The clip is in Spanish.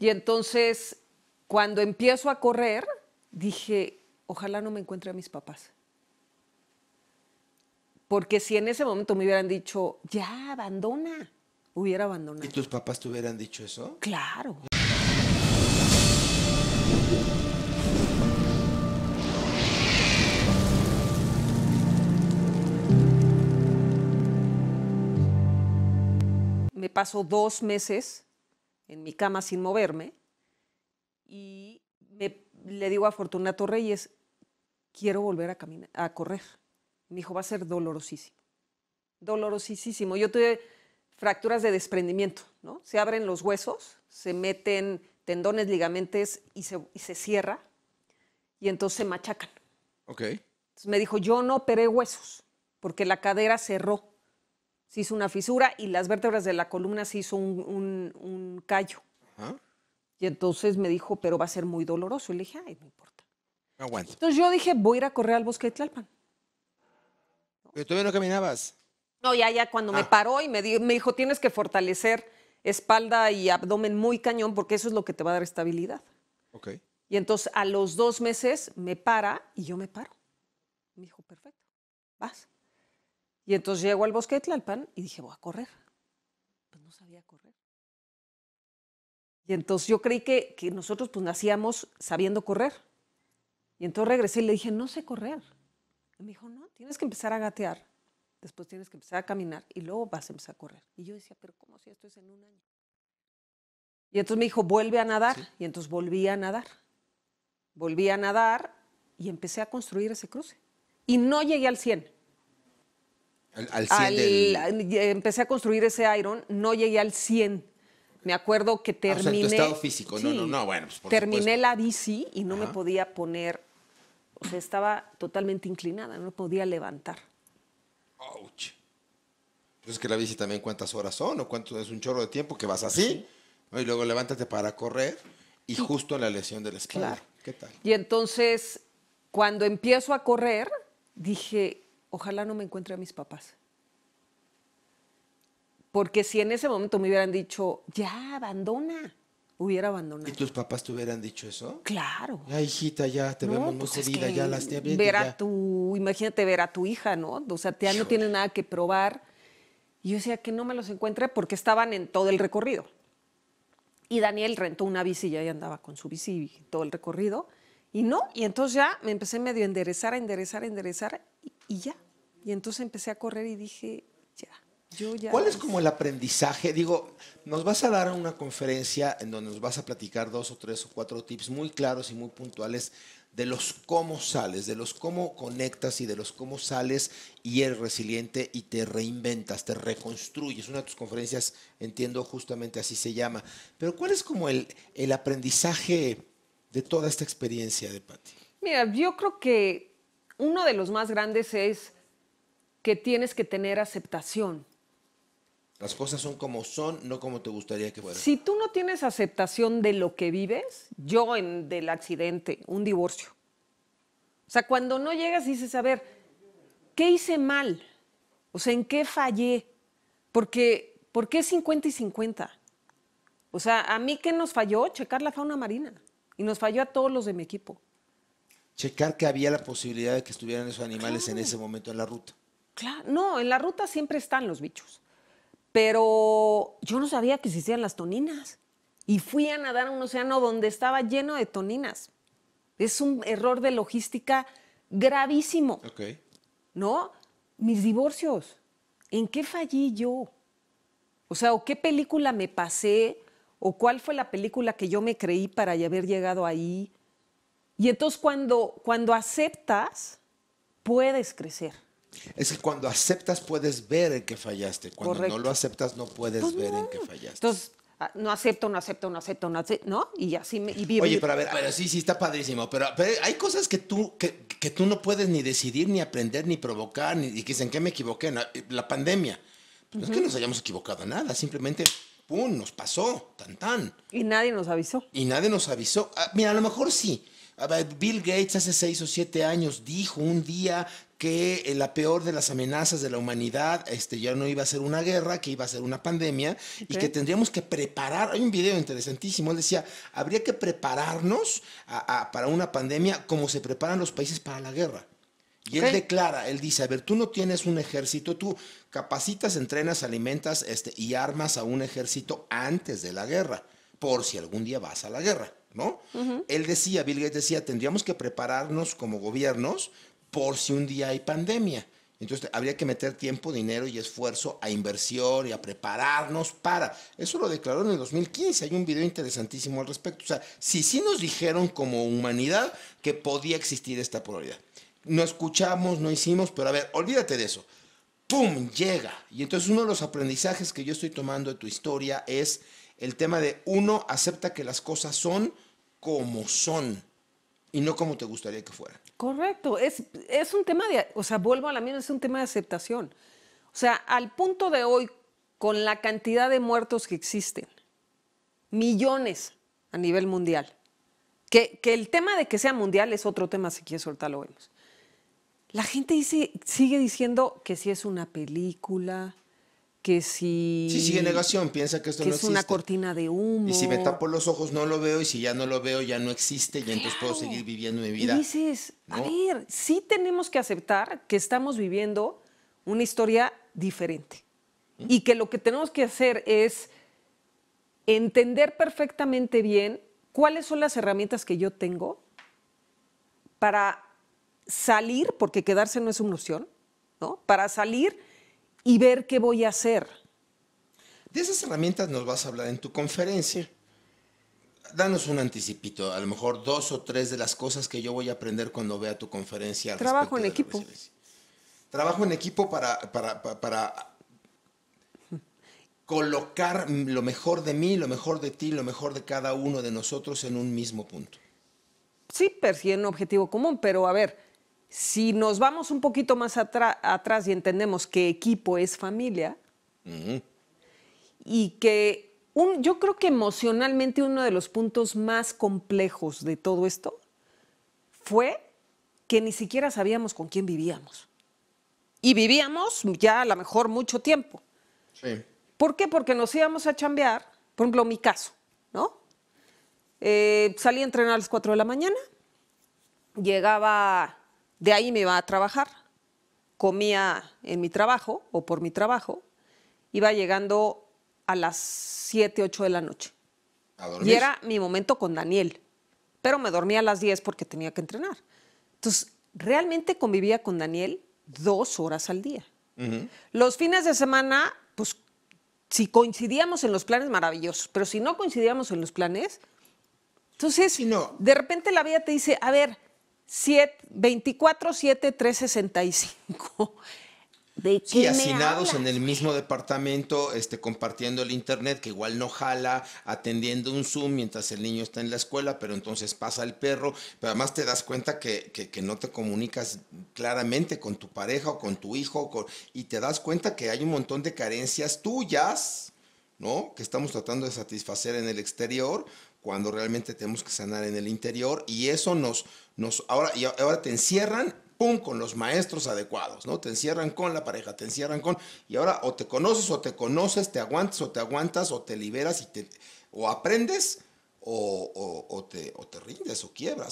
Y entonces, cuando empiezo a correr, dije, ojalá no me encuentre a mis papás. Porque si en ese momento me hubieran dicho, ya, abandona, hubiera abandonado. ¿Y tus papás te hubieran dicho eso? Claro. Me pasó dos meses en mi cama sin moverme y le digo a Fortunato Reyes, quiero volver a, correr. Me dijo, va a ser dolorosísimo, dolorosísimo. Yo tuve fracturas de desprendimiento, ¿no? Se abren los huesos, se meten tendones, ligamentos y se, cierra y entonces se machacan. Ok. Entonces me dijo, yo no operé huesos porque la cadera cerró se hizo una fisura y las vértebras de la columna se hizo un, un, callo. Y entonces me dijo, pero va a ser muy doloroso. Y le dije, ay, no importa. Entonces yo dije, voy a ir a correr al bosque de Tlalpan. Pero todavía no caminabas. No, ya, ya, cuando me ah. paró y me, dijo, tienes que fortalecer espalda y abdomen muy cañón porque eso es lo que te va a dar estabilidad. Y entonces a los dos meses me para y yo me paro. Me dijo, perfecto, vas. Y entonces llego al bosque de Tlalpan y dije, voy a correr. Pues no sabía correr. Y entonces yo creí que, nosotros pues nacíamos sabiendo correr. Y entonces regresé y le dije, no sé correr. Y me dijo, no, tienes que empezar a gatear, después tienes que empezar a caminar y luego vas a empezar a correr. Y yo decía, pero ¿cómo si esto es en un año? Y entonces me dijo, vuelve a nadar. Y entonces volví a nadar. Volví a nadar y empecé a construir ese cruce. Y no llegué al 100. Al, 100 Empecé a construir ese iron, no llegué al 100. Me acuerdo que ah, terminé. o tu estado físico, no, bueno. Pues, terminé la bici y no me podía poner. O sea, estaba totalmente inclinada, no podía levantar. ¡Auch! Pues es que la bici también cuántas horas son o cuánto es un chorro de tiempo que vas así. Y luego levántate para correr y justo en la lesión de la espalda. ¿Qué tal? Y entonces, cuando empiezo a correr, dije, ojalá no me encuentre a mis papás. Porque si en ese momento me hubieran dicho, ya, abandona, hubiera abandonado. ¿Y tus papás te hubieran dicho eso? Claro. Ya, hijita, ya te vemos muy pues jodida, ya las te Ver a tu, imagínate ver a tu hija, ¿no? O sea, ya no tiene nada que probar. Y yo decía que no me los encuentre porque estaban en todo el recorrido. Y Daniel rentó una bici y andaba con su bici todo el recorrido. Y no, y entonces ya me empecé medio a enderezar, a enderezar, a enderezar y ya. Y entonces empecé a correr y dije, yo ¿Cuál es como el aprendizaje? Digo, nos vas a dar una conferencia en donde nos vas a platicar dos o tres o cuatro tips muy claros y muy puntuales de los cómo sales, de los cómo conectas y de los cómo sales y eres resiliente y te reinventas, te reconstruyes. Una de tus conferencias, entiendo, justamente así se llama. Pero ¿cuál es como el, el aprendizaje de toda esta experiencia de Patti? Mira, yo creo que uno de los más grandes es que tienes que tener aceptación las cosas son como son, no como te gustaría que fueran. Si tú no tienes aceptación de lo que vives, yo en del accidente, un divorcio. O sea, cuando no llegas dices, a ver, ¿qué hice mal? O sea, ¿en qué fallé? Porque, ¿por qué 50 y 50? O sea, a mí qué nos falló? Checar la fauna marina. Y nos falló a todos los de mi equipo. Checar que había la posibilidad de que estuvieran esos animales en ese momento en la ruta. Claro, no, en la ruta siempre están los bichos pero yo no sabía que existían las toninas. Y fui a nadar a un océano donde estaba lleno de toninas. Es un error de logística gravísimo. Ok. ¿No? Mis divorcios. ¿En qué fallí yo? O sea, ¿o qué película me pasé? ¿O cuál fue la película que yo me creí para haber llegado ahí? Y entonces cuando, cuando aceptas, puedes crecer. Es que cuando aceptas puedes ver en qué fallaste. Cuando no lo aceptas no puedes pues ver en qué fallaste. Entonces, ah, no acepto, no acepto, no acepto, no acepto, ¿no? Y así me... vivo, Oye, pero a ver, sí, sí, está padrísimo. Pero, hay cosas que tú, que, tú no puedes ni decidir, ni aprender, ni provocar, ni, que dicen que me equivoqué. Eh, la, pandemia. Pues No es que nos hayamos equivocado nada, simplemente... ¡Pum! Nos pasó, tan tan. Y nadie nos avisó. Y nadie nos avisó. Ah, mira, a lo mejor sí. Bill Gates hace seis o siete años dijo un día que eh, la peor de las amenazas de la humanidad este, ya no iba a ser una guerra, que iba a ser una pandemia y que tendríamos que preparar. Hay un video interesantísimo, él decía, habría que prepararnos para una pandemia como se preparan los países para la guerra. Y él declara, él dice, a ver, tú no tienes un ejército, tú capacitas, entrenas, alimentas este, y armas a un ejército antes de la guerra, por si algún día vas a la guerra. ¿no? Él decía, Bill Gates decía, tendríamos que prepararnos como gobiernos por si un día hay pandemia. Entonces habría que meter tiempo, dinero y esfuerzo a inversión y a prepararnos para. Eso lo declaró en el 2015. Hay un video interesantísimo al respecto. O sea, si sí nos dijeron como humanidad que podía existir esta probabilidad. No escuchamos, no hicimos, pero a ver, olvídate de eso. ¡Pum! Llega. Y entonces uno de los aprendizajes que yo estoy tomando de tu historia es el tema de uno acepta que las cosas son como son y no como te gustaría que fueran. Correcto, es, es un tema de, o sea, vuelvo a la mía, es un tema de aceptación. O sea, al punto de hoy, con la cantidad de muertos que existen, millones a nivel mundial, que, que el tema de que sea mundial es otro tema, si quieres soltar lo vemos. La gente sigue diciendo que si es una película, que si... sigue negación, piensa que esto no es existe. es una cortina de humo. Y si me tapo los ojos no lo veo y si ya no lo veo ya no existe y entonces puedo seguir viviendo mi vida. Y dices, a ver, sí tenemos que aceptar que estamos viviendo una historia diferente y que lo que tenemos que hacer es entender perfectamente bien cuáles son las herramientas que yo tengo para salir, porque quedarse no es una opción, ¿no? Para salir y ver qué voy a hacer. De esas herramientas nos vas a hablar en tu conferencia. Danos un anticipito, a lo mejor dos o tres de las cosas que yo voy a aprender cuando vea tu conferencia. Trabajo en equipo. Trabajo en equipo para, colocar lo mejor de mí, lo mejor de ti, lo mejor de cada uno de nosotros en un mismo punto. Sí, persiguen un objetivo común, pero a ver, si nos vamos un poquito más atrás y entendemos que equipo es familia y que un, yo creo que emocionalmente uno de los puntos más complejos de todo esto fue que ni siquiera sabíamos con quién vivíamos. Y vivíamos ya a lo mejor mucho tiempo. ¿Por qué? Porque nos íbamos a chambear, por ejemplo, mi caso, ¿no? Eh, salí a entrenar a las 4 de la mañana, llegaba de ahí me iba a trabajar. Comía en mi trabajo o por mi trabajo, iba llegando a las 7, 8 de la noche. y era mi momento con Daniel, pero me dormía a las 10 porque tenía que entrenar. Entonces, realmente convivía con Daniel dos horas al día. Los fines de semana, pues, si coincidíamos en los planes, maravillosos, pero si no coincidíamos en los planes, entonces, si no. de repente la vida te dice, a ver, 24-7-365. ¿De qué sí, hacinados en el mismo departamento, este, compartiendo el internet, que igual no jala, atendiendo un Zoom mientras el niño está en la escuela, pero entonces pasa el perro, pero además te das cuenta que, no te comunicas claramente con tu pareja o con tu hijo, y te das cuenta que hay un montón de carencias tuyas, ¿no? Que estamos tratando de satisfacer en el exterior, cuando realmente tenemos que sanar en el interior y eso nos, nos ahora, y ahora te encierran, con los maestros adecuados, ¿no? Te encierran con la pareja, te encierran con, y ahora o te conoces o te conoces, te aguantas o te aguantas o te liberas y te, o aprendes o, te, o te rindes o quiebras.